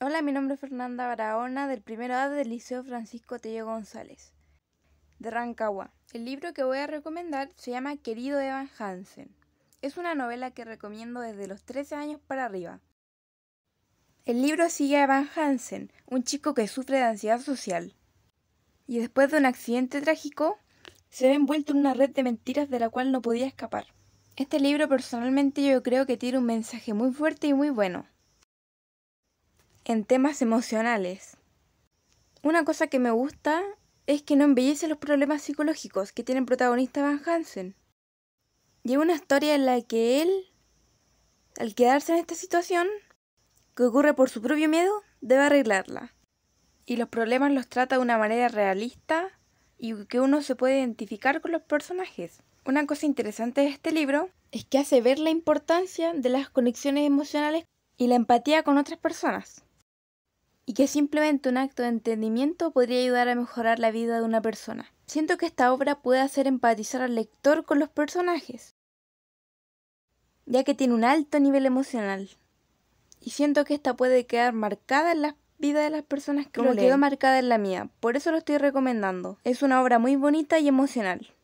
Hola, mi nombre es Fernanda Barahona, del primero A del Liceo Francisco Tello González, de Rancagua. El libro que voy a recomendar se llama Querido Evan Hansen. Es una novela que recomiendo desde los 13 años para arriba. El libro sigue a Evan Hansen, un chico que sufre de ansiedad social. Y después de un accidente trágico, se ve envuelto en una red de mentiras de la cual no podía escapar. Este libro personalmente yo creo que tiene un mensaje muy fuerte y muy bueno en temas emocionales. Una cosa que me gusta es que no embellece los problemas psicológicos que tiene el protagonista Van Hansen. Lleva una historia en la que él, al quedarse en esta situación, que ocurre por su propio miedo, debe arreglarla. Y los problemas los trata de una manera realista y que uno se puede identificar con los personajes. Una cosa interesante de este libro es que hace ver la importancia de las conexiones emocionales y la empatía con otras personas y que simplemente un acto de entendimiento podría ayudar a mejorar la vida de una persona. Siento que esta obra puede hacer empatizar al lector con los personajes, ya que tiene un alto nivel emocional. Y siento que esta puede quedar marcada en la vida de las personas que Como lo quedó marcada en la mía, por eso lo estoy recomendando. Es una obra muy bonita y emocional.